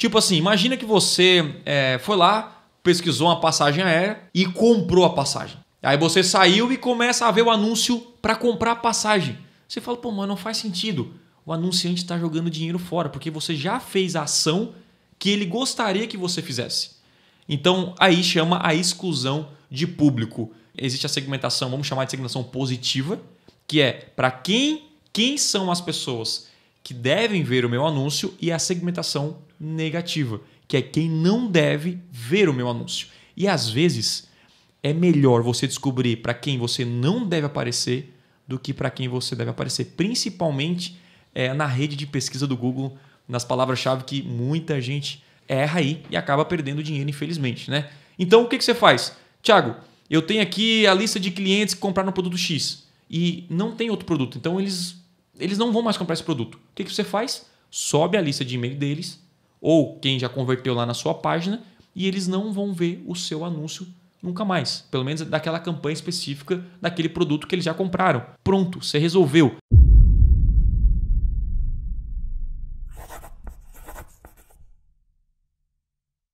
Tipo assim, imagina que você é, foi lá, pesquisou uma passagem aérea e comprou a passagem. Aí você saiu e começa a ver o anúncio para comprar a passagem. Você fala, pô, mano, não faz sentido. O anunciante está jogando dinheiro fora, porque você já fez a ação que ele gostaria que você fizesse. Então aí chama a exclusão de público. Existe a segmentação, vamos chamar de segmentação positiva, que é para quem, quem são as pessoas que devem ver o meu anúncio e a segmentação negativa, que é quem não deve ver o meu anúncio. E às vezes é melhor você descobrir para quem você não deve aparecer do que para quem você deve aparecer, principalmente é, na rede de pesquisa do Google, nas palavras-chave que muita gente erra aí e acaba perdendo dinheiro, infelizmente, né? Então o que, que você faz? Tiago, eu tenho aqui a lista de clientes que compraram o produto X e não tem outro produto. Então eles eles não vão mais comprar esse produto. O que, que você faz? Sobe a lista de e-mail deles, ou quem já converteu lá na sua página, e eles não vão ver o seu anúncio nunca mais. Pelo menos daquela campanha específica, daquele produto que eles já compraram. Pronto, você resolveu.